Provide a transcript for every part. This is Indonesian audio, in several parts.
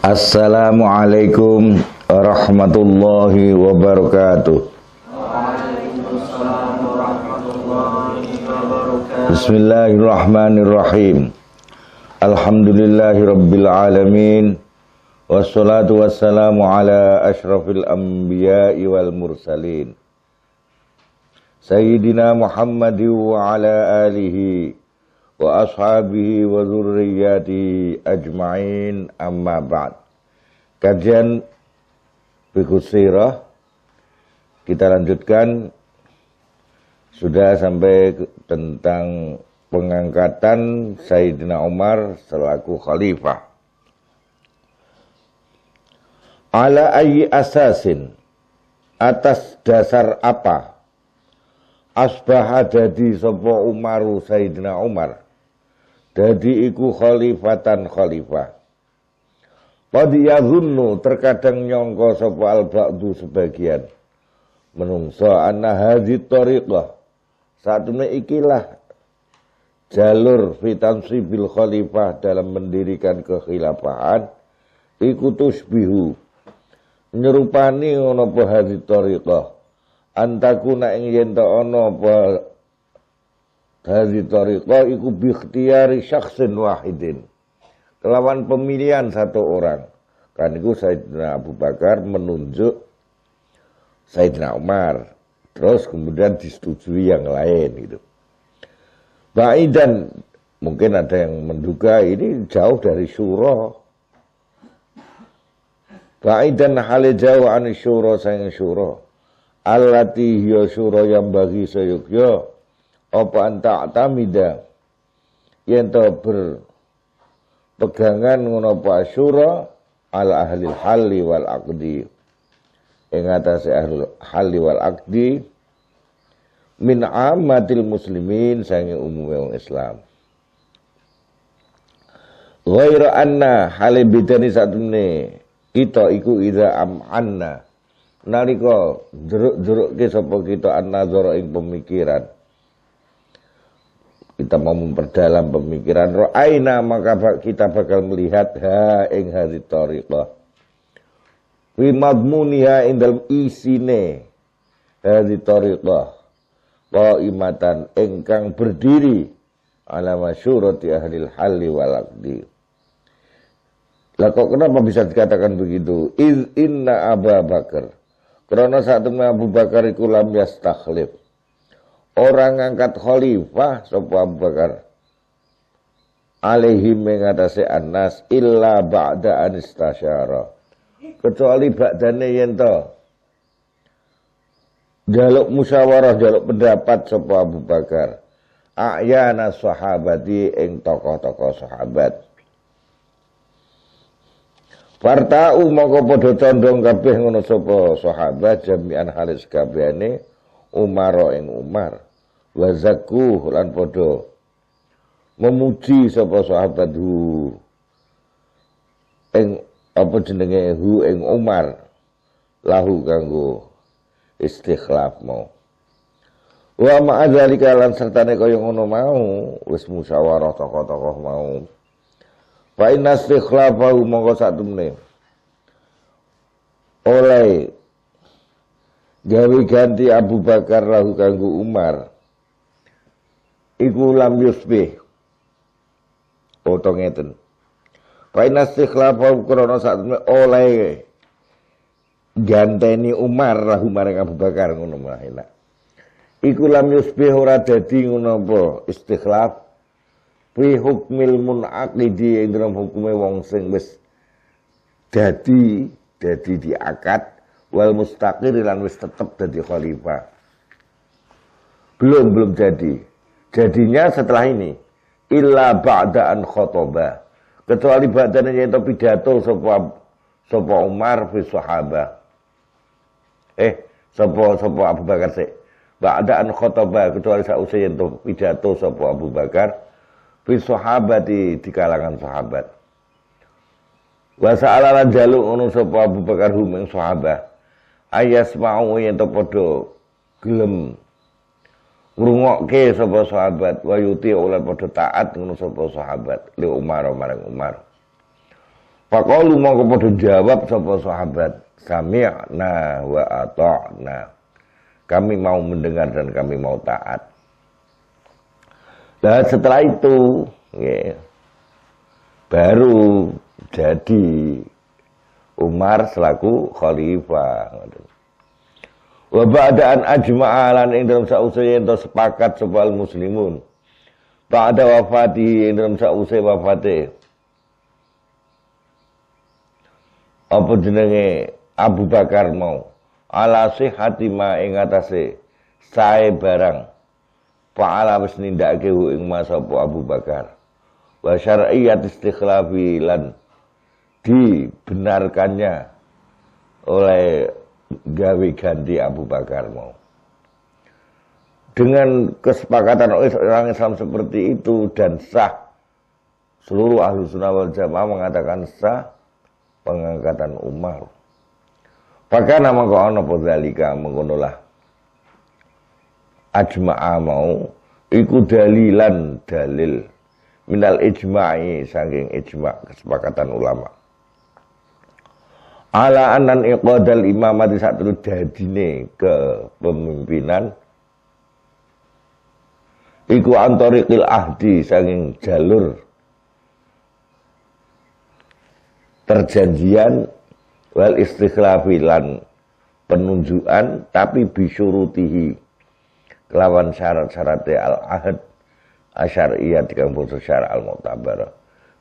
Assalamualaikum warahmatullahi wabarakatuh. Bismillahirrahmanirrahim. Alhamdulillahi rabbil alamin. Wassalatu wassalamu ala asyrafil anbiya'i wal mursalin. Sayyidina Muhammadin wa ala alihi wa ashabihi wa zurriyati ajmain amma ba'd. Kajian Bikus Sirah kita lanjutkan sudah sampai tentang pengangkatan Sayyidina Umar selaku khalifah. Ala ayyi asasin atas dasar apa? asbah ada di sapa Umaru Sayyidina Umar jadi iku khalifatan khalifah. Qad yazunnu terkadang nyongko sapa al sebagian menungsa anna hadhi tariqah satune ikilah jalur fitan sibil khalifah dalam mendirikan kekhilafahan ikutus bihu nyerupani ono apa hadhi tariqah antakuna ing yen Hadi tariqa iku bikhtiari syakhsin wahidin. Kelawan pemilihan satu orang. Kan iku Sayyidina Abu Bakar menunjuk Sayyidina Umar. Terus kemudian disetujui yang lain gitu. Baik dan mungkin ada yang menduga ini jauh dari syuro. Baik dan hale jauh an syuro sayang syuro. Allati hiya yang bagi sayukya apa anta tamida yen to pegangan ngono apa asyura al ahli hal wal aqdi ing atase ahli hal wal aqdi min amatil muslimin sange umume wong Islam ghairu anna hale satu satune kita iku ida am anna nalika jeruk ke sapa kita an-nazara ing pemikiran kita mau memperdalam pemikiran ro'aina maka kita bakal melihat ha ing hari tariqah fi madmuniha ing dalam isine hari tariqah qaimatan engkang berdiri ala masyurati ahli halli wal aqdi lah kok kenapa bisa dikatakan begitu iz inna Abu Bakar karena saat itu Abu Bakar iku lam yastakhlif orang angkat khalifah sapa Abu Bakar alaihi mengatasi anas illa ba'da anistasyara kecuali ba'dane yen to jaluk musyawarah jaluk pendapat sapa Abu Bakar ayana sahabati ing tokoh-tokoh sahabat Farta moko padha condong kabeh ngono sapa sahabat jami'an halis kabehane umaro eng Umar wa zakuh lan podo memuji sapa sahabat hu Eng apa jenenge hu ing Umar lahu kanggo istikhlaf mau wa ma'adzalika lan sertane kaya ngono mau wis musyawarah tokoh-tokoh mau fa inna istikhlafahu mongko satemene oleh gawe ganti Abu Bakar lahu kanggo Umar iku lam yusbih oto ngeten fa inna istikhlafa krana sakmene oleh ganteni Umar lah Umar Abu Bakar ngono mah enak iku lam yusbih ora dadi ngono apa istikhlaf fi hukmil munaqidi ing dalam hukume wong sing wis dadi dadi diakad wal mustaqir lan wis tetep dadi khalifah belum belum jadi Jadinya setelah ini illa ba'daan khotoba kecuali ba'daan yang itu pidato sopa sopa Umar fi sahabah eh sopa sopa Abu Bakar sih ba'daan khotoba kecuali sausai yang itu pidato sopa Abu Bakar fi sahabat di, di kalangan sahabat wa sa'ala jaluk ono sopa Abu Bakar humeng sahabah ayas mau yang itu podo gelem ngrungokke sapa sahabat wa yuti oleh padha taat ngono sapa sahabat li Umar marang Umar Faqalu mongko padha jawab sapa sahabat sami'na wa ata'na kami mau mendengar dan kami mau taat Nah setelah itu ya, baru jadi Umar selaku khalifah Wa ba'da an ajma'alan ing dalam sausai ento sepakat sebal muslimun. Ba'da wafati ing dalam sausai wafate. Apa jenenge Abu Bakar mau ala sihati ma ing atase sae barang. Fa'ala wis nindakake ing masa sapa Abu Bakar. Wa syar'iyyat istikhlafi lan dibenarkannya oleh gawe ganti Abu Bakar mau. Dengan kesepakatan orang Islam seperti itu dan sah, seluruh ahli sunnah wal jamaah mengatakan sah pengangkatan Umar. Pakai nama kau ono podalika mengkonolah ajma'a mau iku dalilan dalil minal ijma'i saking ijma' kesepakatan ulama ala anan iqadal imamati saat itu dadine kepemimpinan iku antorikil ahdi saking jalur perjanjian wal istikhlafi lan penunjukan tapi bisurutihi kelawan syarat-syaratnya al-ahad asyariyat kang bodo syara al-mu'tabar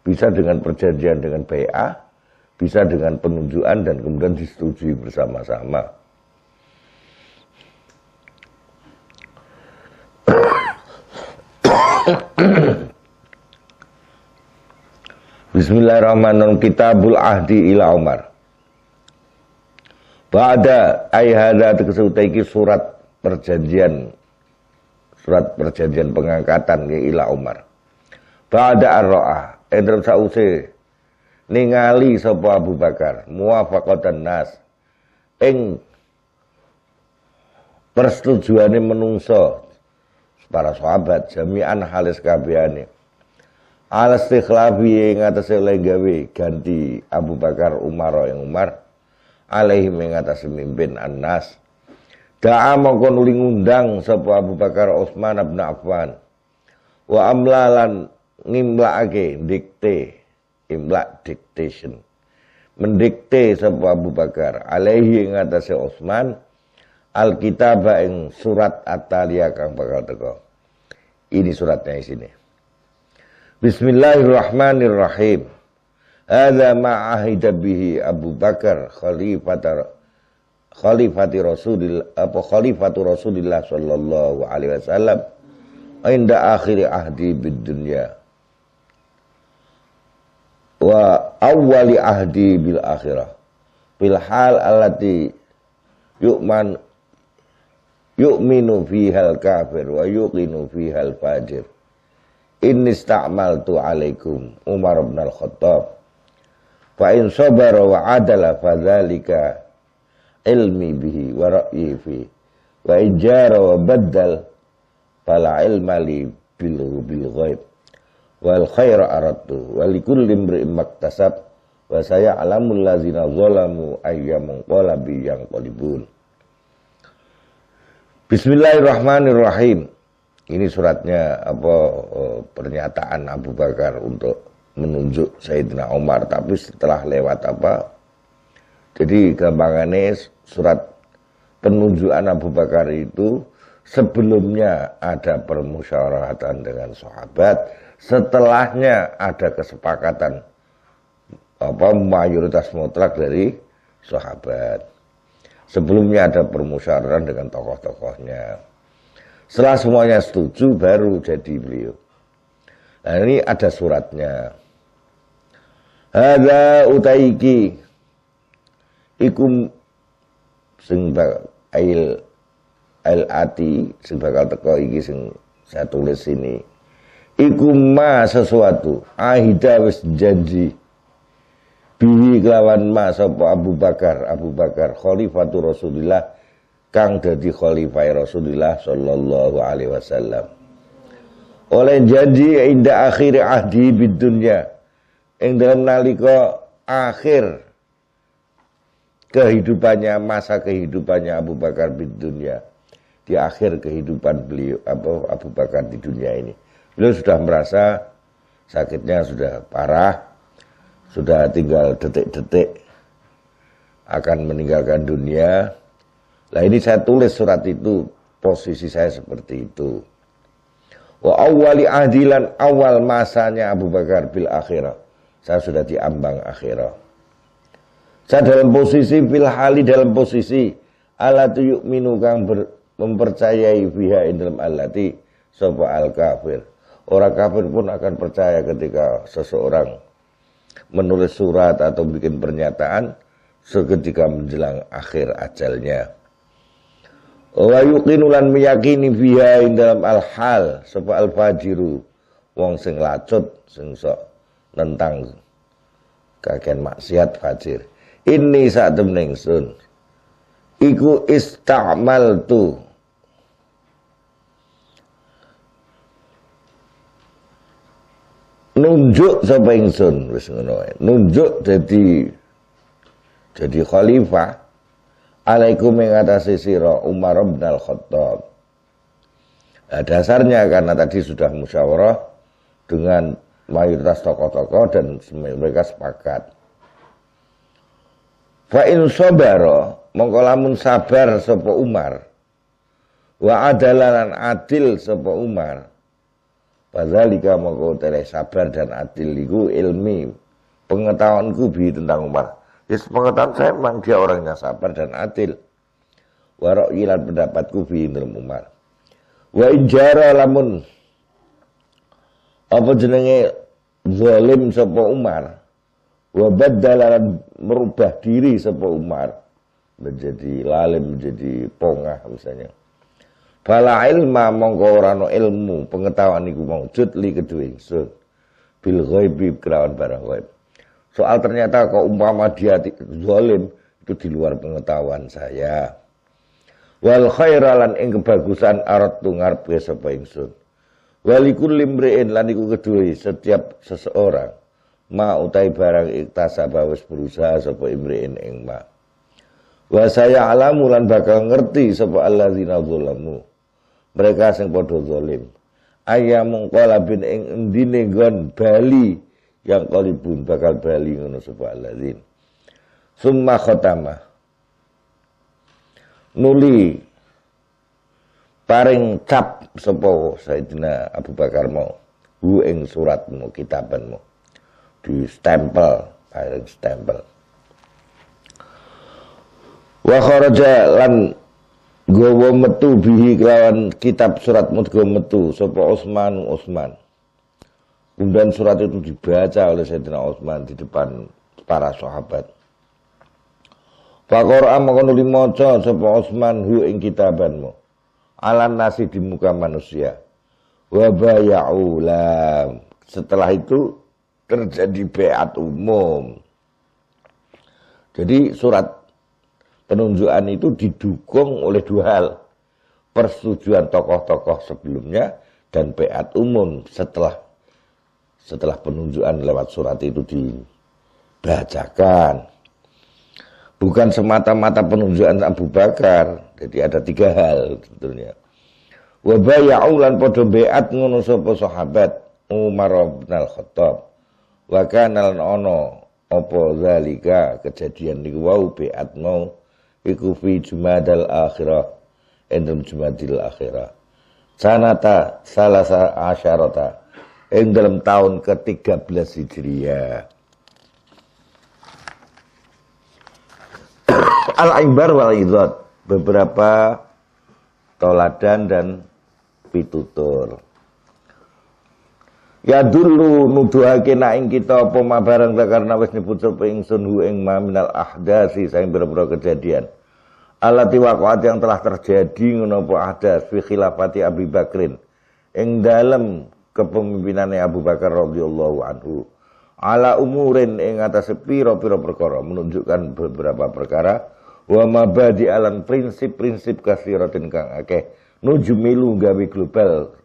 bisa dengan perjanjian dengan bai'ah bisa dengan penunjukan dan kemudian disetujui bersama-sama. Bismillahirrahmanirrahim Kitabul Ahdi ila Umar Ba'da ayhada tegesutaiki surat perjanjian Surat perjanjian pengangkatan ke ila Umar Ba'da ar-ra'ah Endram sa'usih ningali sapa Abu Bakar muwafaqatan nas ing persetujuane menungso para sahabat jami'an halis kabehane al istikhlafi ing atase oleh gawe ganti Abu Bakar Umar yang Umar alaihi ing atase mimpin annas Da'a mongko nuli ngundang sapa Abu Bakar Utsman bin Affan wa amlalan ngimlaake dikte imla dictation mendikte sapa Abu Bakar alaihi ing atase Utsman alkitab ing surat atalia kang bakal teko ini suratnya di sini Bismillahirrahmanirrahim Hadza ma ahida bihi Abu Bakar khalifata khalifati Rasulil apa khalifatu Rasulillah sallallahu alaihi wasallam inda akhiri ahdi bid dunya wa awwali ahdi bil akhirah bil hal allati yu'man yu'minu fihal kafir wa yuqinu fihal fajir inni ista'maltu alaikum Umar bin al-Khattab fa in sabara wa adala fadzalika ilmi bihi wa ra'yi fi wa in wa baddal fala ilma li bil ghaib wal khaira aradtu walikul limri maktasab wa saya alamul lazina zolamu ayyamun walabi yang polibun Bismillahirrahmanirrahim ini suratnya apa eh, pernyataan Abu Bakar untuk menunjuk Sayyidina Omar tapi setelah lewat apa jadi gampangannya surat penunjukan Abu Bakar itu sebelumnya ada permusyawaratan dengan sahabat setelahnya ada kesepakatan apa mayoritas mutlak dari sahabat. Sebelumnya ada permusyawaratan dengan tokoh-tokohnya. Setelah semuanya setuju baru jadi beliau. Nah, ini ada suratnya. ada utaiki ikum sing ail ail ati sing bakal teko iki sing saya tulis ini iku ma sesuatu ahida wis janji bihi kelawan ma sapa Abu Bakar Abu Bakar khalifatu Rasulillah kang dadi khalifah Rasulillah sallallahu alaihi wasallam oleh janji indah akhir ahdi bidunya yang dalam nalika akhir kehidupannya masa kehidupannya Abu Bakar bin dunia di akhir kehidupan beliau Abu, Abu Bakar di dunia ini Beliau sudah merasa sakitnya sudah parah, sudah tinggal detik-detik akan meninggalkan dunia. lah ini saya tulis surat itu, posisi saya seperti itu. Wa awali adilan awal masanya Abu Bakar bil akhirah. Saya sudah diambang akhirah. Saya dalam posisi bil hali dalam posisi ala tuyuk minukang kang mempercayai fiha dalam alati sopa al kafir. Orang kafir pun akan percaya ketika seseorang menulis surat atau bikin pernyataan seketika menjelang akhir ajalnya. Wa yuqinulan meyakini fiha dalam al-hal sapa al-fajiru wong sing lacut sing sok nentang kakean maksiat fajir. Ini sak temning sun. Iku istamal tu nunjuk sapa ingsun wis ngono nunjuk dadi dadi khalifah alaikum ing atase sira Umar bin Al-Khattab nah, dasarnya karena tadi sudah musyawarah dengan mayoritas tokoh-tokoh dan mereka sepakat fa in sabara mongko lamun sabar sapa Umar wa adalan adil sapa Umar Padhalika moko tere sabar dan adil iku ilmi pengetahuanku bi tentang Umar. Yes, pengetahuan saya memang dia orangnya sabar dan adil. Warok ilan pendapatku bi tentang Umar. Wa injara lamun apa jenenge zalim sapa Umar wa badala merubah diri sapa Umar menjadi lalim menjadi pongah misalnya Fala ilma mongko ora ana ilmu pengetahuan iku maujud li kedue ingsun. Bil ghaibi kelawan barang ghaib. Soal ternyata kok umpama dia zalim itu di luar pengetahuan saya. Wal khairalan ing kebagusan arat tungar pe sapa ingsun. Walikul limriin lan iku kedue setiap seseorang ma utai barang iktasaba wis berusaha sapa imriin ing ma. Wa saya alamu lan bakal ngerti sapa alladzina zalamu mereka sing padha zalim ayamung qala bin ing endine nggon bali yang kalibun bakal bali ngono sapa alladzin summa khatama nuli paring cap sapa sayidina Abu Bakar mau hu ing suratmu kitabanmu di stempel paring stempel wa kharaja lan Gowo metu bihi kelawan kitab surat mergo metu sapa Utsman Utsman. Kemudian surat itu dibaca oleh Sayyidina Utsman di depan para sahabat. Fakor amakon nuli maca sapa Utsman hu ing kitabanmu. Alan nasi di muka manusia. Wa bayaulam. Setelah itu terjadi beat umum. Jadi surat penunjukan itu didukung oleh dua hal. Persetujuan tokoh-tokoh sebelumnya dan peat umum setelah setelah penunjukan lewat surat itu dibacakan. Bukan semata-mata penunjukan Abu Bakar, jadi ada tiga hal sebetulnya. Wabayau lan podo beat ngono sopo sahabat Umar bin Al-Khattab. wakana lan ono opo zalika kejadian niku wau beat mau iku fi jumadal akhirah endem jumadil akhirah sanata salasa asyarata ing dalam tahun ke-13 Hijriah Al-Imbar wal Idzat beberapa toladan dan pitutur Ya dulu nuduhake nak ing kita apa mabarang ta karena wis nyebut sapa ingsun hu ing ma minal ahdasi saing pira-pira kejadian. Alati waqaat yang telah terjadi ngono apa ahdas fi khilafati Abi Bakrin. Ing dalem kepemimpinannya Abu Bakar radhiyallahu anhu. Ala umurin ing atas pira-pira perkara menunjukkan beberapa perkara wa mabadi alam prinsip-prinsip kasiratin kang akeh nuju milu gawe global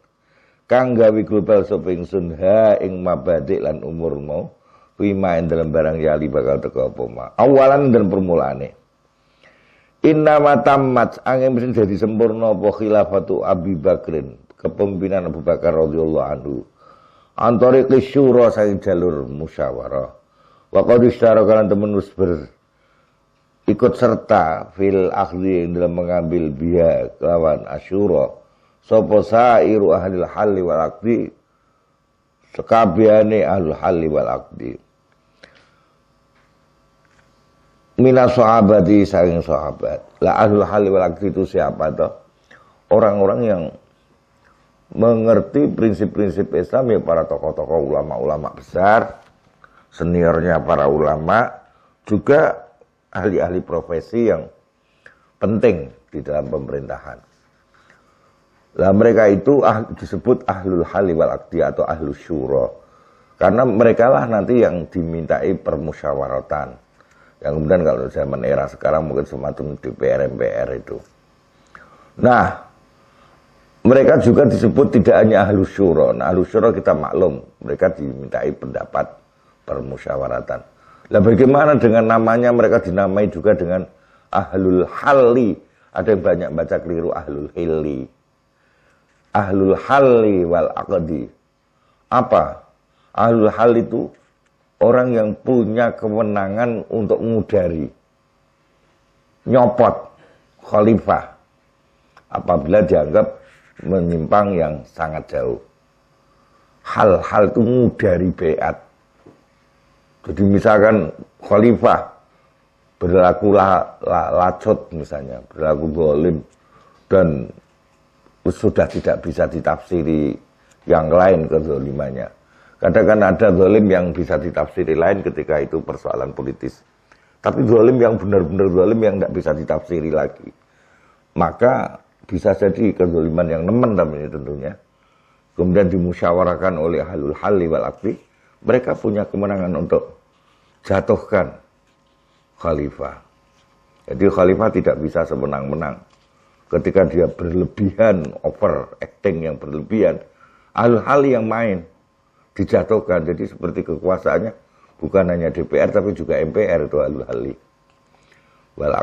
kang gawe global sapa ingsun ha ing mabadi lan umur mau wima ing dalam barang yali bakal teko apa ma awalan dan permulaan permulaane inna matammat angin mesin jadi sempurna apa khilafatu Abi Bakrin kepemimpinan Abu Bakar radhiyallahu anhu antori syura saking jalur musyawarah wa qad istarakalan temen wis ikut serta fil akhdi dalam mengambil biha kelawan asyura sopo sairu ahlil halli wal akdi sekabiani ahli halli wal akdi mina sahabati saking sahabat la ahlul halli wal akdi itu siapa toh orang-orang yang mengerti prinsip-prinsip Islam ya para tokoh-tokoh ulama-ulama besar seniornya para ulama juga ahli-ahli profesi yang penting di dalam pemerintahan lah mereka itu ah, disebut ahlul hali wal akdi atau ahlul syuro. Karena mereka lah nanti yang dimintai permusyawaratan. Yang kemudian kalau saya era sekarang mungkin semacam DPR MPR itu. Nah, mereka juga disebut tidak hanya ahlus syuro. Nah, ahlus syuro kita maklum, mereka dimintai pendapat permusyawaratan. Lah bagaimana dengan namanya mereka dinamai juga dengan ahlul hali. Ada yang banyak baca keliru ahlul hili ahlul halli wal aqdi. Apa? Ahlul hal itu orang yang punya kewenangan untuk mengudari, Nyopot khalifah apabila dianggap menyimpang yang sangat jauh. Hal-hal itu mengudari beat. Jadi misalkan khalifah berlaku lacot la, misalnya, berlaku golim dan sudah tidak bisa ditafsiri yang lain kezolimannya. Kadang kan ada zolim yang bisa ditafsiri lain ketika itu persoalan politis. Tapi zolim yang benar-benar zolim yang tidak bisa ditafsiri lagi. Maka bisa jadi kezoliman yang nemen namanya tentunya. Kemudian dimusyawarakan oleh halul hal wal akfi. Mereka punya kemenangan untuk jatuhkan khalifah. Jadi khalifah tidak bisa semenang-menang ketika dia berlebihan over acting yang berlebihan hal-hal yang main dijatuhkan jadi seperti kekuasaannya bukan hanya DPR tapi juga MPR itu hal-hal wal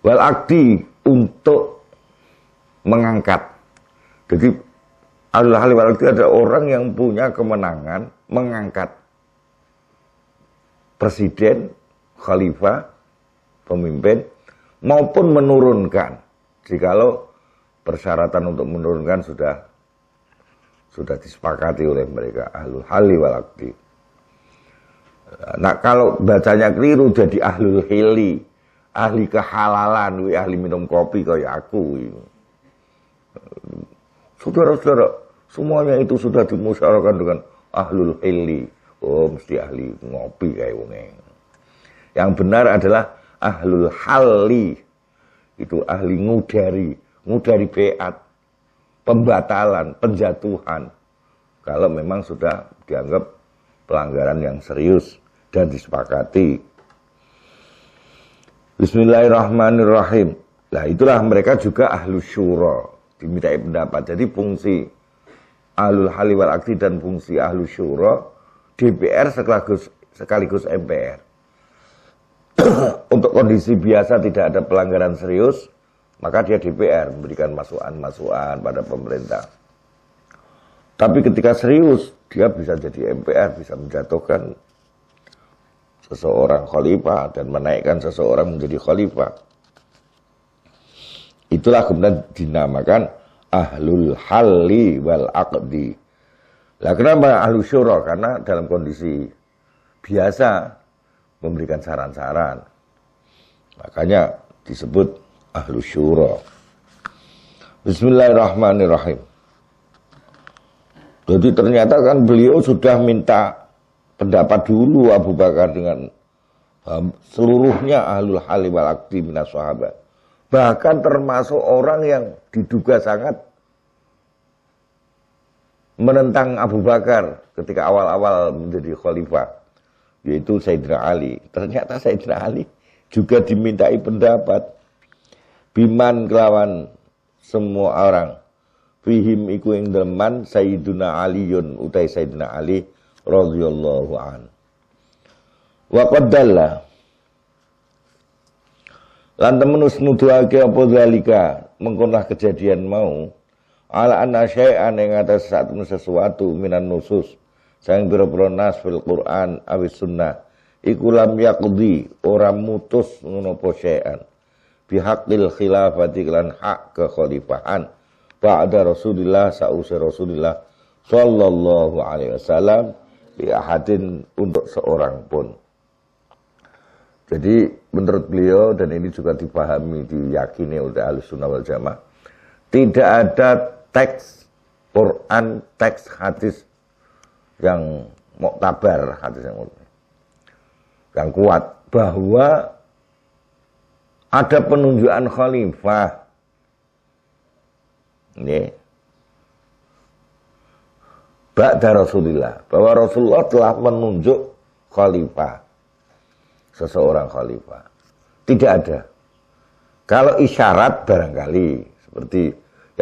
walakti untuk mengangkat jadi al-hal wal ada orang yang punya kemenangan mengangkat presiden khalifah pemimpin maupun menurunkan. Jikalau persyaratan untuk menurunkan sudah sudah disepakati oleh mereka ahlul hali wal akti. Nah kalau bacanya keliru jadi ahlul hili, ahli kehalalan, wi ahli minum kopi kayak aku. Saudara-saudara, semuanya itu sudah dimusyarakan dengan ahlul hili. Oh mesti ahli ngopi kayak wongeng. Yang benar adalah ahlul hali itu ahli ngudari ngudari beat pembatalan penjatuhan kalau memang sudah dianggap pelanggaran yang serius dan disepakati Bismillahirrahmanirrahim nah itulah mereka juga ahlu syuro dimintai pendapat jadi fungsi ahlul hali wal akti dan fungsi ahlu syuro DPR sekaligus sekaligus MPR untuk kondisi biasa tidak ada pelanggaran serius, maka dia DPR memberikan masukan-masukan pada pemerintah. Tapi ketika serius, dia bisa jadi MPR, bisa menjatuhkan seseorang khalifah dan menaikkan seseorang menjadi khalifah. Itulah kemudian dinamakan ahlul halli wal aqdi. Lah kenapa ahlu syura? Karena dalam kondisi biasa memberikan saran-saran. Makanya disebut ahlu syuro. Bismillahirrahmanirrahim. Jadi ternyata kan beliau sudah minta pendapat dulu Abu Bakar dengan um, seluruhnya ahlul halim wal akti minas sahabat. Bahkan termasuk orang yang diduga sangat menentang Abu Bakar ketika awal-awal menjadi khalifah yaitu Saidra Ali. Ternyata Saidra Ali juga dimintai pendapat biman kelawan semua orang fihim iku ing deman Sayyiduna Aliun utai Sayyidina Ali radhiyallahu an. Wa qaddalla Lan temen nuduhake apa zalika mengkonah kejadian mau ala anna syai'an ing atas saat sesuatu minan nusus Sang biro-biro nas fil Quran awis sunnah. Iku yakudi orang mutus ngono posean. Bihaqil khilafati kelan hak kekhalifahan. Ba'da Rasulillah sa'usir Rasulillah Sallallahu alaihi wasallam Li'ahadin untuk seorang pun Jadi menurut beliau dan ini juga dipahami Diyakini oleh ahli sunnah wal jamaah Tidak ada teks Quran, teks hadis yang muktabar hadis yang murni. Yang kuat bahwa ada penunjukan khalifah. Ini Ba'da Rasulullah Bahwa Rasulullah telah menunjuk khalifah Seseorang khalifah Tidak ada Kalau isyarat barangkali Seperti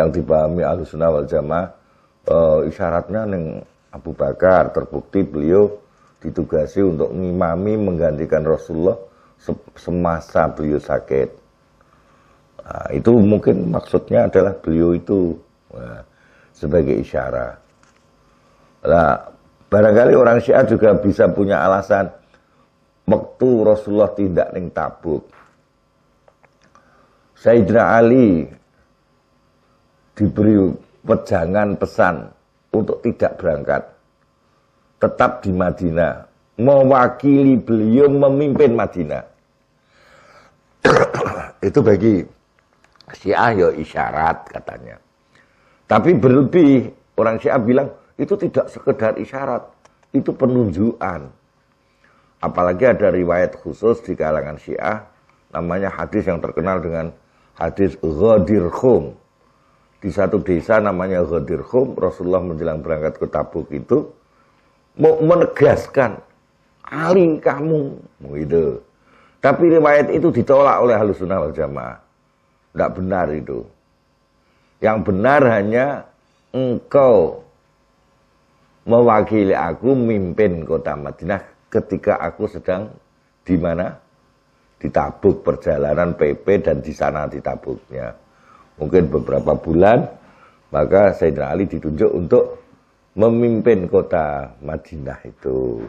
yang dipahami Al sunnah wal jamaah uh, Isyaratnya neng Abu Bakar terbukti beliau ditugasi untuk ngimami menggantikan Rasulullah semasa beliau sakit. Nah, itu mungkin maksudnya adalah beliau itu nah, sebagai isyarah. Nah, barangkali orang Syiah juga bisa punya alasan waktu Rasulullah tidak ning tabuk. Sayyidina Ali diberi wejangan pesan untuk tidak berangkat. Tetap di Madinah, mewakili beliau memimpin Madinah. Itu bagi Syiah ya isyarat katanya. Tapi berlebih, orang Syiah bilang itu tidak sekedar isyarat, itu penunjukan. Apalagi ada riwayat khusus di kalangan Syiah namanya hadis yang terkenal dengan hadis Ghadir Khum di satu desa namanya Ghadir Khum, Rasulullah menjelang berangkat ke Tabuk itu mau menegaskan aling kamu gitu. Tapi riwayat itu ditolak oleh halus sunnah wal jamaah. Tidak benar itu. Yang benar hanya engkau mewakili aku mimpin kota Madinah ketika aku sedang di mana? Di Tabuk perjalanan PP dan di sana di Tabuknya mungkin beberapa bulan, maka Sayyidina Ali ditunjuk untuk memimpin kota Madinah itu.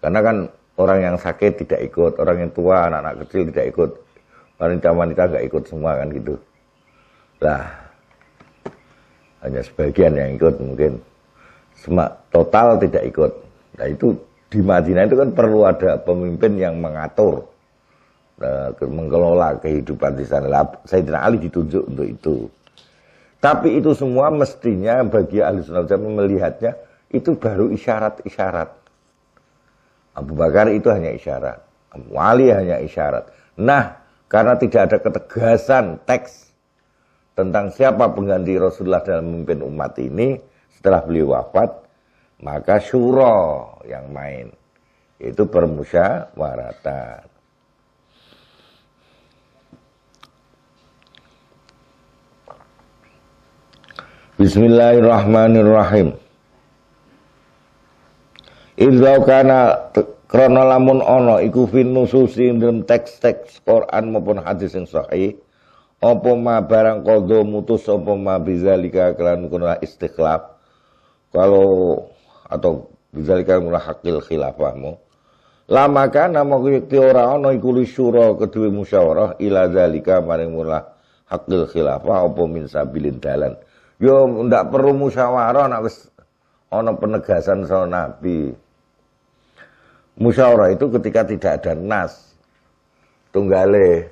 Karena kan orang yang sakit tidak ikut, orang yang tua, anak-anak kecil tidak ikut, wanita-wanita nggak ikut semua kan gitu. Lah, hanya sebagian yang ikut mungkin. Semak total tidak ikut. Nah itu di Madinah itu kan perlu ada pemimpin yang mengatur Eh, mengelola kehidupan di sana. Sayyidina Ali ditunjuk untuk itu. Tapi itu semua mestinya bagi ahli sunnah jamaah melihatnya itu baru isyarat-isyarat. Abu Bakar itu hanya isyarat. wali hanya isyarat. Nah, karena tidak ada ketegasan teks tentang siapa pengganti Rasulullah dalam memimpin umat ini setelah beliau wafat, maka syuro yang main. Itu permusyawaratan. Bismillahirrahmanirrahim. Idza kana krana lamun ana iku fin nususi dalam teks-teks Quran maupun hadis yang sahih apa ma barang qadha mutus apa ma bizalika kelan kuna istikhlaf kalau atau bizalika kuna hakil khilafahmu lama kana moko yekti ora ana iku syura kedue musyawarah ila zalika maring mula hakil khilafah apa min sabilin dalan Yo ndak perlu musyawarah harus wis ana penegasan soal Nabi. Musyawarah itu ketika tidak ada nas. Tunggale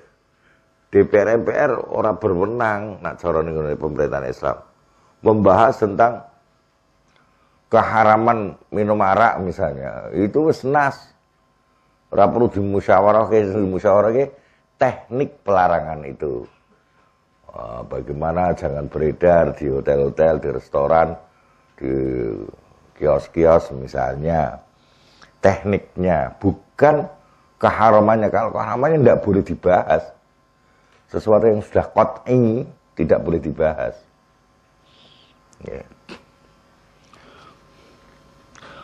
DPR MPR ora berwenang nak cara pemerintahan Islam membahas tentang keharaman minum arak misalnya itu wis nas ora perlu dimusyawarah ke teknik pelarangan itu Ah, bagaimana jangan beredar di hotel-hotel, di restoran, di kios-kios misalnya. Tekniknya, bukan keharamannya. Kalau keharamannya tidak boleh dibahas. Sesuatu yang sudah kot'i tidak boleh dibahas. Ya.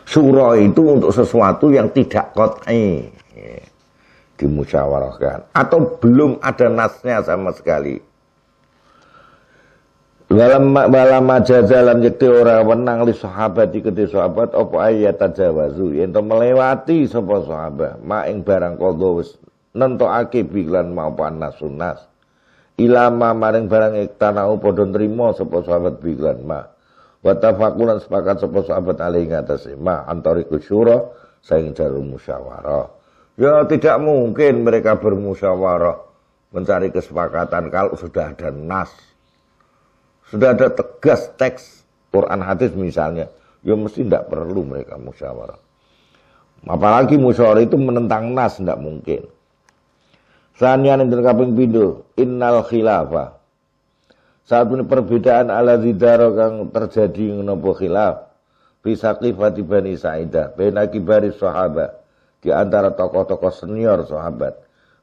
Surah itu untuk sesuatu yang tidak kot'i. Ya. Dimusyawarahkan. Atau belum ada nasnya sama sekali Walam walam aja dalam yakti orang nangli li sahabat ikuti sahabat opo ayat tajawazu yen ya melewati sapa sahabat ma ing barang qadha wis nentokake bilan mau panas sunas ilama maring barang iktanau padha nrimo sapa sahabat bilan ma wa tafakulan sepakat sapa sahabat ali ing atase ma antariku syura saing jarum musyawarah ya tidak mungkin mereka bermusyawarah mencari kesepakatan kalau sudah ada nas sudah ada tegas teks Quran hadis misalnya, ya mesti tidak perlu mereka musyawarah. Apalagi musyawarah itu menentang nas tidak mungkin. Sanian yang terkaping pindo, innal khilafah. Saat ini perbedaan ala zidaro kang terjadi nopo khilaf. Bisa kifati bani Sa'idah, bina kibari sahabat. Di antara tokoh-tokoh senior sahabat.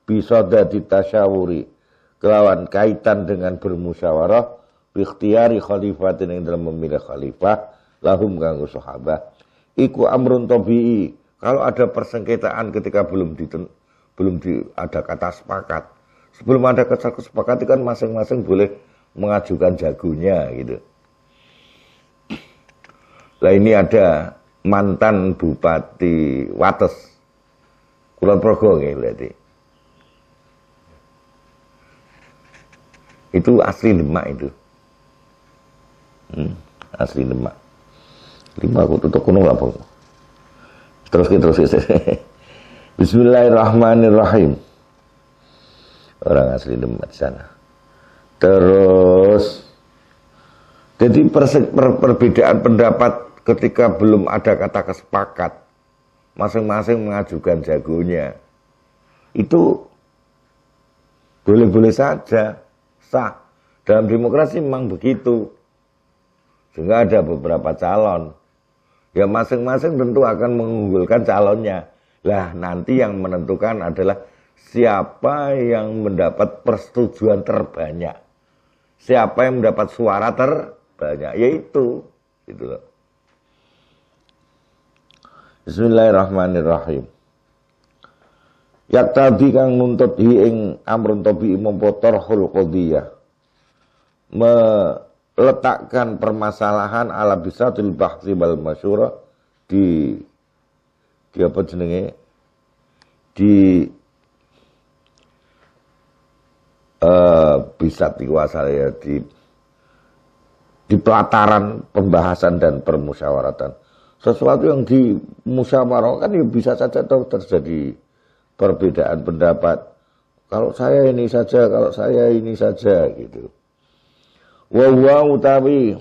Bisa dari tasyawuri, kelawan kaitan dengan bermusyawarah bikhtiyari khalifatin yang dalam memilih khalifah lahum ganggu sahabat iku amrun tabii kalau ada persengketaan ketika belum diten, belum di, ada kata sepakat sebelum ada kata sepakat itu kan masing-masing boleh mengajukan jagonya gitu lah ini ada mantan bupati Wates Kulon Progo ya berarti itu asli lemak itu hmm, asli Demak lima aku tutup kuno pokok. terus kita gitu, terus kita gitu. Bismillahirrahmanirrahim orang asli Demak di sana terus jadi per perbedaan pendapat ketika belum ada kata kesepakat masing-masing mengajukan jagonya itu boleh-boleh saja sah dalam demokrasi memang begitu sehingga ada beberapa calon. Ya masing-masing tentu akan mengunggulkan calonnya. Lah nanti yang menentukan adalah siapa yang mendapat persetujuan terbanyak. Siapa yang mendapat suara terbanyak, yaitu gitu loh. Bismillahirrahmanirrahim. Yak tadi kang nuntut hi ing amrun tobi mumpotor hul letakkan permasalahan ala bisatul bahsi wal masyura di di apa jenenge di uh, bisa diwasal ya di di pelataran pembahasan dan permusyawaratan sesuatu yang di dimusyawarahkan ya bisa saja terjadi perbedaan pendapat kalau saya ini saja kalau saya ini saja gitu wa huwa utawi uh,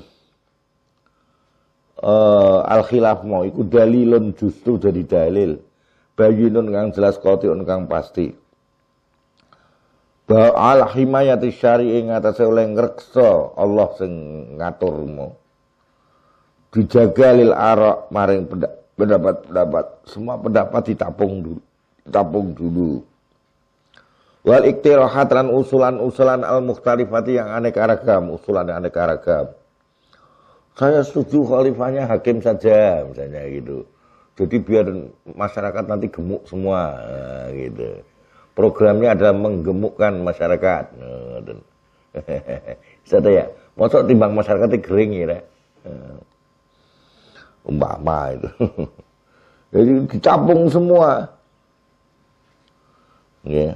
eh, al khilaf mau iku dalilun justru dari dalil bayinun kang jelas qatiun kang pasti bahwa al himayati syari ing oleh ngreksa Allah sing ngaturmu dijaga lil arak maring pendapat-pendapat semua pendapat ditapung dulu ditampung dulu wal iktirahat lan usulan-usulan al mukhtarifati yang aneka ragam, usulan yang aneka ragam. Saya setuju khalifahnya hakim saja misalnya gitu. Jadi biar masyarakat nanti gemuk semua eh, gitu. Programnya adalah menggemukkan masyarakat. Saya ya, masuk timbang masyarakat kering ya. Eh. Umpama itu. Jadi dicapung semua. Ya. Yeah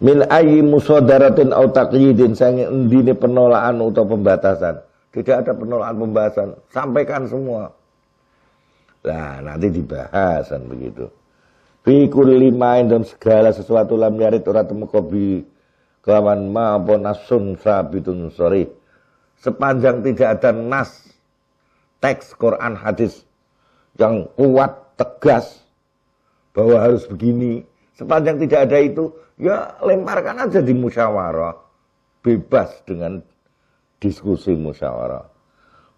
min ayyi musadaratin au taqyidin sange endine penolakan atau pembatasan. Tidak ada penolakan pembahasan, sampaikan semua. Nah, nanti dibahas kan begitu. Fi kulli ma dan segala sesuatu lam yarid ora temu kobi kelawan maupun nasun sabitun sorry. Sepanjang tidak ada nas teks Quran hadis yang kuat tegas bahwa harus begini Sepanjang tidak ada itu, ya lemparkan aja di musyawarah. Bebas dengan diskusi musyawarah.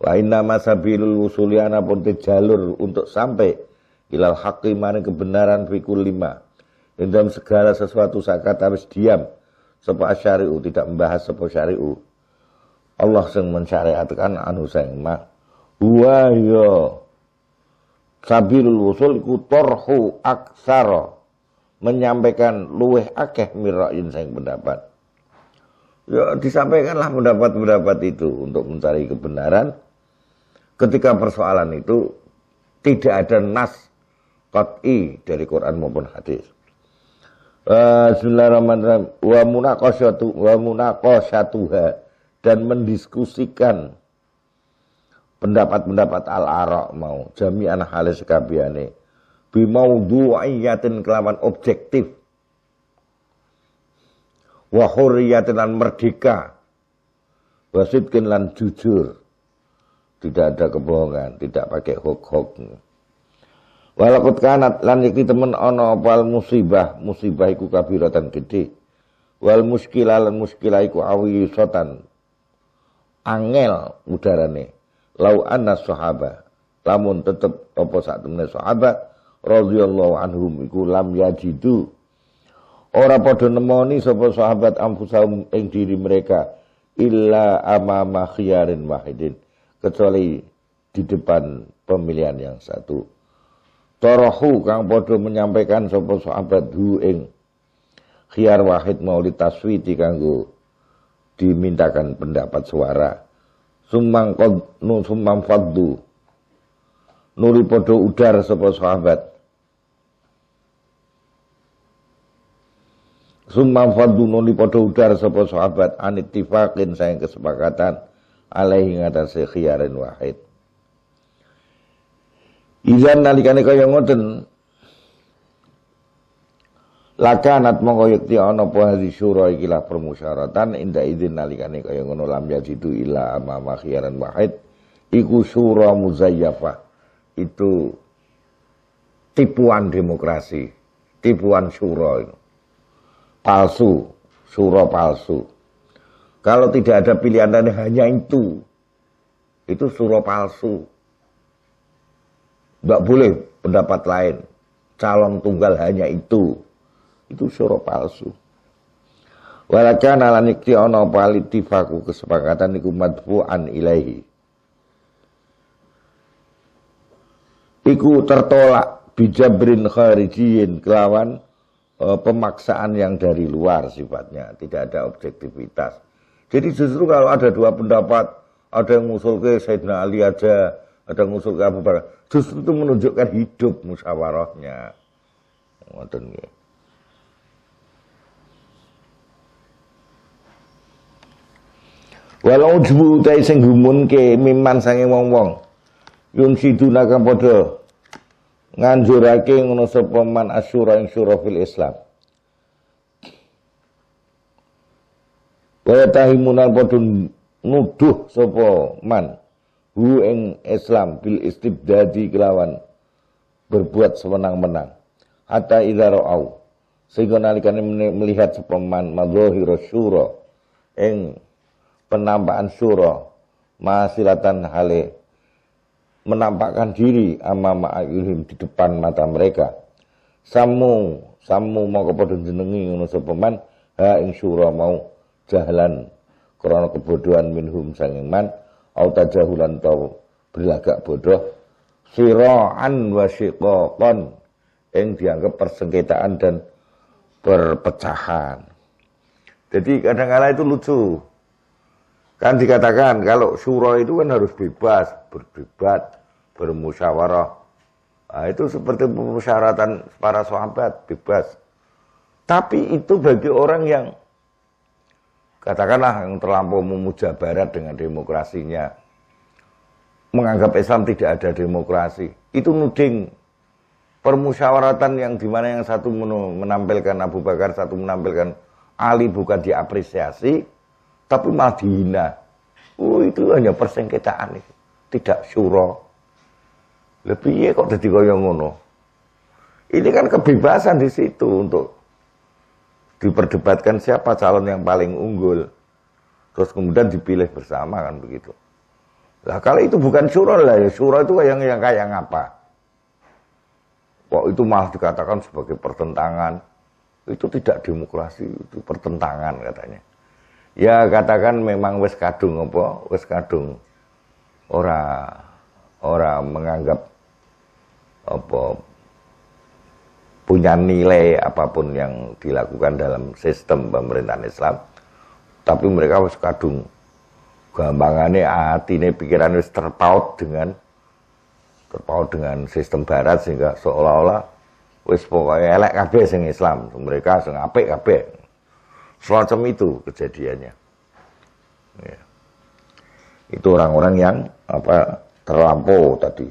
Lain nama sabilul wusuli pun jalur untuk sampai ilal haqqi mani kebenaran fikul lima. Dan dalam segala sesuatu sakat harus diam. sepo syari'u tidak membahas sepo syari'u. Allah yang mensyariatkan anu sing mak. wahyo yo. Ya. Sabilul wusul ku torhu aksaro menyampaikan luweh akeh mirayin saing pendapat. Ya, disampaikanlah pendapat-pendapat itu untuk mencari kebenaran ketika persoalan itu tidak ada nas qat'i dari Quran maupun hadis. Eh, Bismillahirrahmanirrahim. Wa munaqasyatu wa munaqasyatuha dan mendiskusikan pendapat-pendapat al-ara' mau jami'an halis kabiane Bimau bimaudu'iyatin kelawan objektif wa hurriyatin lan merdeka wasidkin lan jujur tidak ada kebohongan tidak pakai hok-hok walakut kanat lan iki temen ono wal musibah musibah iku kabiratan gede wal muskilah lan muskilah iku awisotan angel udarane lau anna sahabat lamun tetep opo saat temen sahabat radhiyallahu anhum iku lam yajidu ora padha nemoni sapa sahabat anfusahum ing diri mereka illa amama khiyarin wahidin kecuali di depan pemilihan yang satu torohu kang padha menyampaikan sapa sahabat hu ing khiyar wahid maulid taswiti kanggo dimintakan pendapat suara sumang qad nu sumang faddu nuli podo udar sopo sahabat Summa fadu nuli podo udar sopo sahabat Anit saya kesepakatan alaihi ngatasi khiyarin wahid Izan nalikane kaya ngoten lakanat mongko yekti ana apa hadhi syura ikilah permusyaratan inda idin nalikane kaya ngono lam yasitu ila amama khiyaran wahid iku syura muzayyafah itu tipuan demokrasi, tipuan syuro itu. Palsu, syuro palsu. Kalau tidak ada pilihan dan hanya itu, itu syuro palsu. Tidak boleh pendapat lain. Calon tunggal hanya itu. Itu syuro palsu. Walakan ala nikti ono pali tifaku kesepakatan iku madfu'an ilahi. iku tertolak bijabrin kharijiyin kelawan e, pemaksaan yang dari luar sifatnya, tidak ada objektivitas. Jadi justru kalau ada dua pendapat, ada yang ngusul ke Sayyidina Ali aja, ada yang ngusul ke Abu Bakar, justru itu menunjukkan hidup musyawarahnya. Ngoten nggih. Walau jubu utai sing gumun ke miman sange wong-wong. Yun siduna kang nganjurake ngono sapa man asyura ing fil Islam. Kaya tahimunan bodun nuduh sapa man hu ing Islam bil istibdadi kelawan berbuat sewenang menang. Hatta idza ra'au sehingga ini melihat sapa man madzahira syura ing penampakan syura masilatan hale menampakkan diri amama ayuhim di depan mata mereka. Samu, samu mau kepada jenengi ngono sepeman ha ing syura mau jahalan karena kebodohan minhum sanging man au tajahulan tau berlagak bodoh siroan wa siqaqan yang dianggap persengketaan dan perpecahan. Jadi kadang-kala itu lucu. Kan dikatakan kalau surah itu kan harus bebas, berdebat, bermusyawarah. Nah, itu seperti persyaratan para sahabat, bebas. Tapi itu bagi orang yang katakanlah yang terlampau memuja barat dengan demokrasinya, menganggap Islam tidak ada demokrasi, itu nuding permusyawaratan yang dimana yang satu menampilkan Abu Bakar, satu menampilkan Ali bukan diapresiasi, tapi malah dihina. Oh itu hanya persengketaan itu, tidak syuro. Lebih ya kok jadi kaya ngono. Ini kan kebebasan di situ untuk diperdebatkan siapa calon yang paling unggul. Terus kemudian dipilih bersama kan begitu. Lah kalau itu bukan syuro lah ya, syuro itu yang yang kayak ngapa? Kok itu malah dikatakan sebagai pertentangan. Itu tidak demokrasi, itu pertentangan katanya ya katakan memang wis kadung apa wis kadung ora ora menganggap apa punya nilai apapun yang dilakukan dalam sistem pemerintahan Islam tapi mereka wis kadung hati ini pikiran wis terpaut dengan terpaut dengan sistem barat sehingga seolah-olah wis pokoknya elek kabeh sing Islam mereka sing apik kabeh Semacam itu kejadiannya. Ya. Itu orang-orang yang apa terlampau tadi.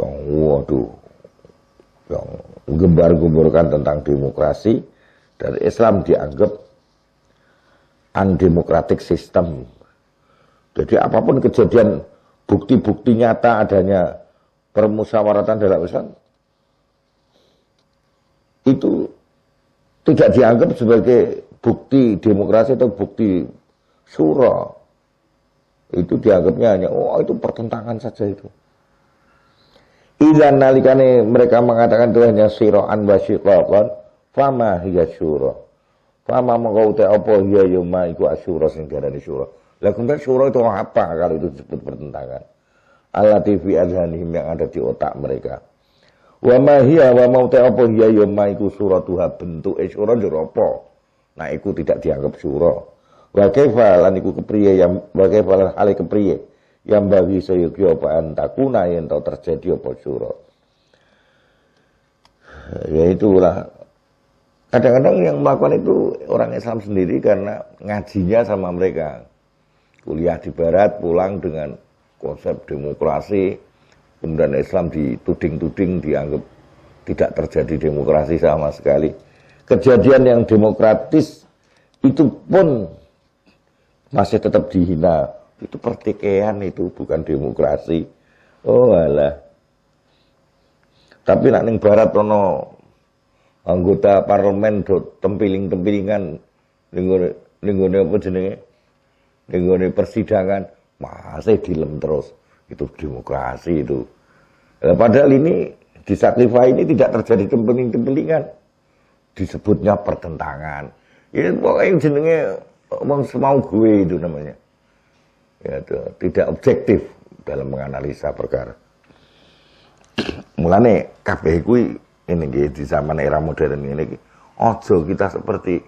Yang waduh, yang gembar-gemburkan tentang demokrasi dan Islam dianggap undemokratik sistem. Jadi apapun kejadian bukti-bukti nyata adanya permusyawaratan dalam Islam itu tidak dianggap sebagai bukti demokrasi atau bukti surah. Itu dianggapnya hanya, oh itu pertentangan saja itu. Ilan nalikane mereka mengatakan itu hanya siroan wa syikokon, fama hiya syuro, Fama mengkau te apa hiya yuma iku asyura sing diarani syurah. Lah kemudian syurah itu apa kalau itu disebut pertentangan? Allah TV adhanihim yang ada di otak mereka. Wa ma hiya wa mau te apa hiya ya ma iku suratuha bentuke surah yo ya apa. Nah iku tidak dianggap surah. Wa kaifa lan iku kepriye yang wa kaifa lan ale kepriye yang bagi sayuki ya apa antakuna yang tau terjadi apa surah. Ya itulah Kadang-kadang yang melakukan itu orang Islam sendiri karena ngajinya sama mereka. Kuliah di barat, pulang dengan konsep demokrasi, kemudian Islam dituding-tuding dianggap tidak terjadi demokrasi sama sekali. Kejadian yang demokratis itu pun masih tetap dihina. Itu pertikaian itu bukan demokrasi. Oh alah. Tapi nak ning barat ono anggota parlemen do tempiling-tempilingan ning apa jenenge? Ning persidangan masih dilem terus itu demokrasi itu. Nah, padahal ini di Satlifa ini tidak terjadi kempeling-kempelingan. Disebutnya pertentangan. Ini ya, pokoknya jenenge omong semau gue itu namanya. Ya, itu, tidak objektif dalam menganalisa perkara. Mulane kabeh kuwi ini nggih di zaman era modern ini ojo kita seperti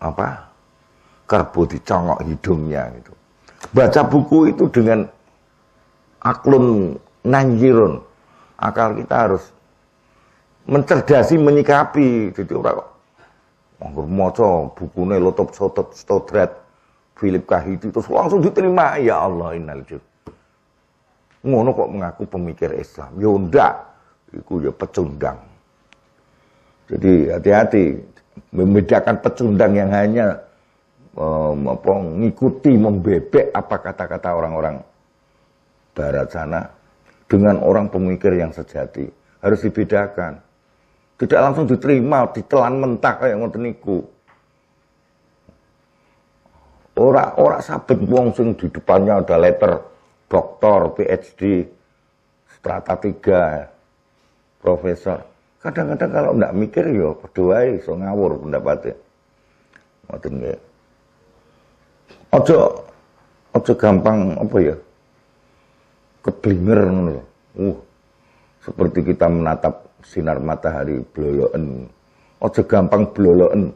apa? Kerbau dicongok hidungnya gitu. Baca buku itu dengan aklun nanjirun. Akal kita harus mencerdasi menyikapi jadi orang kok anggur moco bukunya lotop sotot stodret Philip Kahiti terus langsung diterima ya Allah innal ngono kok mengaku pemikir Islam ya ndak itu ya pecundang jadi hati-hati membedakan pecundang yang hanya um, ngikuti membebek apa kata-kata orang-orang barat sana dengan orang pemikir yang sejati. Harus dibedakan. Tidak langsung diterima, ditelan mentah kayak ngoten niku. orang ora saben wong sing di depannya ada letter doktor, PhD, strata 3, profesor. Kadang-kadang kalau ndak mikir ya berdoa iso ngawur pendapatnya. Ngoten nggih. Ojo ojo gampang apa ya? keblinger ngono Uh. Seperti kita menatap sinar matahari bloyoen. Aja gampang bloloen.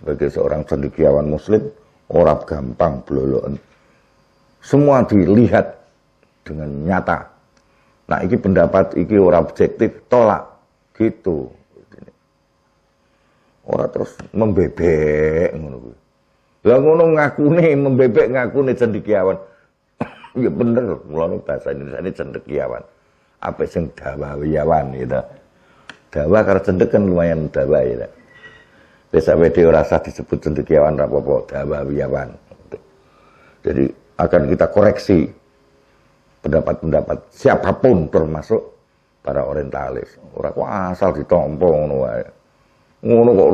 Sebagai seorang cendekiawan muslim, orang gampang bloloen. Semua dilihat dengan nyata. Nah, iki pendapat iki ora objektif, tolak gitu. Orang terus membebek ngono kuwi. Lah ngono ngakune membebek ngakune cendekiawan ya bener, mulane bahasa Indonesia ini cendekiawan. Apa sing dawawiyawan gitu. Dawa karo cendek kan lumayan dawa gitu. Desa WD rasa disebut cendekiawan rapopo dawawiyawan. Jadi akan kita koreksi pendapat-pendapat siapapun termasuk para orientalis. Ora kok asal ditompo ngono wae. Ngono kok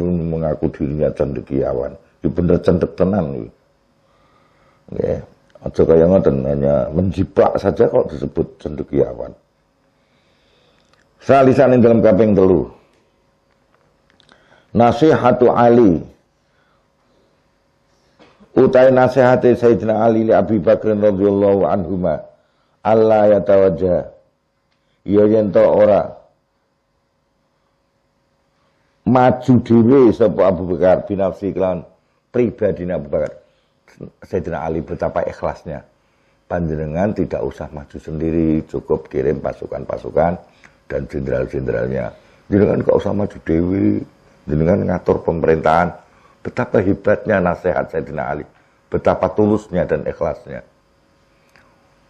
mengaku dirinya cendekiawan. Ya bener cendek tenan iki. Nggih. Aja kaya ngoten hanya menjiplak saja kok disebut cendekiawan. Salisan dalam kaping telu. Nasihatu Ali utai nasihati Sayyidina Ali li Abi Bakr radhiyallahu anhuma Allah ya tawajah. ya to ora maju dhewe sapa Abu Bakar binafsi kelan pribadi Abu Bakar Sayyidina Ali betapa ikhlasnya. Panjenengan tidak usah maju sendiri, cukup kirim pasukan-pasukan dan jenderal-jenderalnya. Jenengan gak usah maju dewi, jenengan ngatur pemerintahan. Betapa hebatnya nasihat Sayyidina Ali, betapa tulusnya dan ikhlasnya.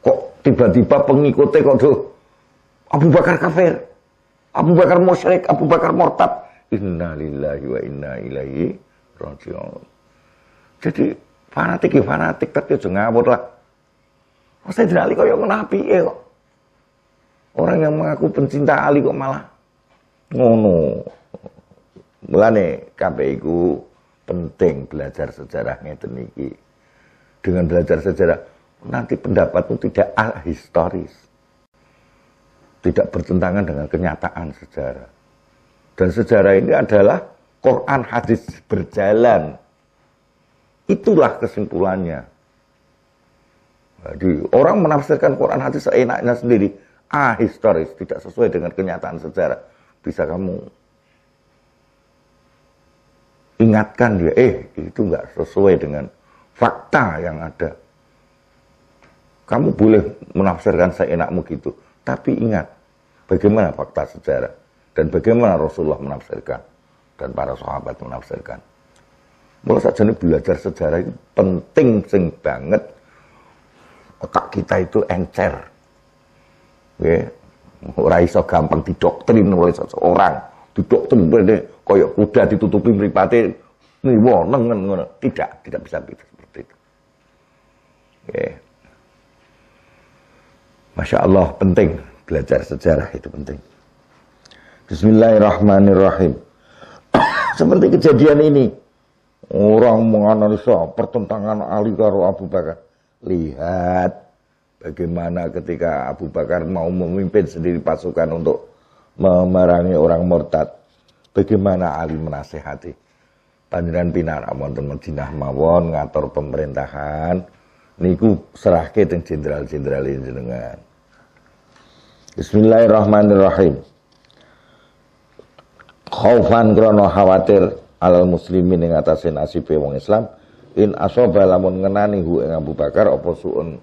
Kok tiba-tiba pengikutnya kok tuh Abu Bakar kafir, Abu Bakar musyrik, Abu Bakar mortab. Inna lillahi wa inna ilaihi raji'un. Jadi Fanatik ya fanatik, tapi aja ngawur lah. Oh, saya jenali kok yang menapi ya kok. Orang yang mengaku pencinta Ali kok malah ngono. Mulane KPI penting belajar sejarahnya demikian Dengan belajar sejarah nanti pendapatmu tidak ahistoris, Tidak bertentangan dengan kenyataan sejarah. Dan sejarah ini adalah Quran hadis berjalan Itulah kesimpulannya. Jadi orang menafsirkan Quran hati seenaknya sendiri, ah historis, tidak sesuai dengan kenyataan sejarah. Bisa kamu ingatkan dia, eh itu nggak sesuai dengan fakta yang ada. Kamu boleh menafsirkan seenakmu gitu, tapi ingat bagaimana fakta sejarah dan bagaimana Rasulullah menafsirkan dan para sahabat menafsirkan. Mula saja ini belajar sejarah itu penting sing banget. Otak kita itu encer. oke? Ora iso gampang didoktrin oleh seseorang. Didoktrin ini koyok kuda ditutupi mripate niwo neng ngono. Tidak, tidak bisa begitu seperti itu. Oke? Masya Allah penting belajar sejarah itu penting. Bismillahirrahmanirrahim. Seperti kejadian ini, Orang menganalisa pertentangan Ali karo Abu Bakar. Lihat bagaimana ketika Abu Bakar mau memimpin sendiri pasukan untuk memerangi orang murtad. Bagaimana Ali menasehati. Panjenengan pinar wonten Madinah mawon ngatur pemerintahan niku serahke teng jenderal-jenderal jenengan. Bismillahirrahmanirrahim. Khaufan krono khawatir alal muslimin yang atase nasib wong Islam in asoba lamun ngenani hu ing Abu Bakar apa suun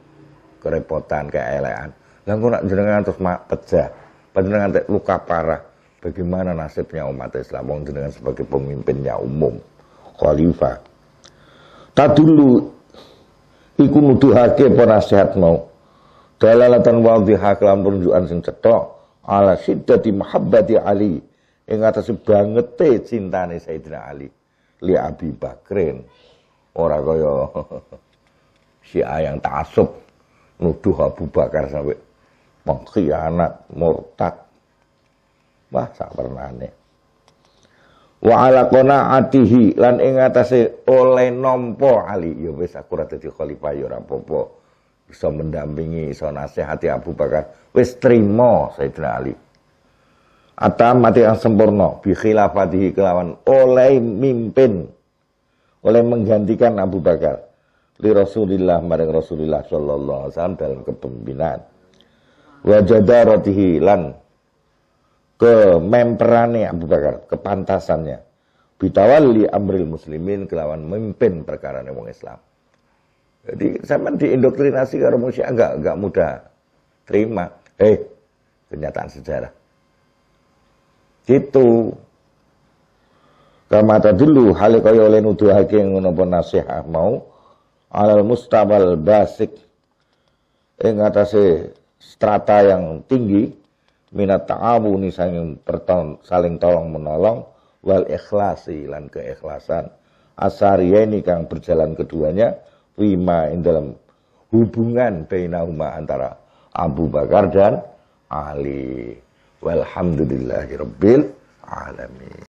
kerepotan keelekan yang nak jenengan terus mak pejah panjenengan luka parah bagaimana nasibnya umat Islam wong jenengan sebagai pemimpinnya umum khalifah tadulu iku nuduhake penasehat mau dalalatan wadhihah kelam juan sing cetok ala siddati mahabbati Ali ing banget bangete cintane Sayyidina Ali li Abi Bakrin ora kaya Syiah yang taksub nuduh Abu Bakar sampai pengkhianat murtad wah sak pernane wa ala atihi lan ing oleh nompo Ali ya wis aku ora dadi khalifah ya ora bisa mendampingi iso nasihati Abu Bakar wis trimo Sayyidina Ali atau mati yang sempurna bi khilafatihi kelawan oleh mimpin oleh menggantikan Abu Bakar li Rasulillah maring Rasulillah sallallahu alaihi wasallam dalam kepemimpinan wa jadaratihi lan memperannya Abu Bakar kepantasannya bitawalli amril muslimin kelawan memimpin perkara wong Islam jadi zaman diindoktrinasi karo musyah enggak enggak mudah terima. Eh, hey, kenyataan sejarah. Gitu. Kama dulu hale kaya oleh nuduhake ngono apa nasihat mau alal mustabal basik ing atase strata yang tinggi minat ta'awuni saling saling tolong menolong wal ikhlasi lan keikhlasan asariyeni kang berjalan keduanya wima in dalam hubungan bainahuma antara Abu Bakar dan Ali. Walhamdulillahirabbil alamin.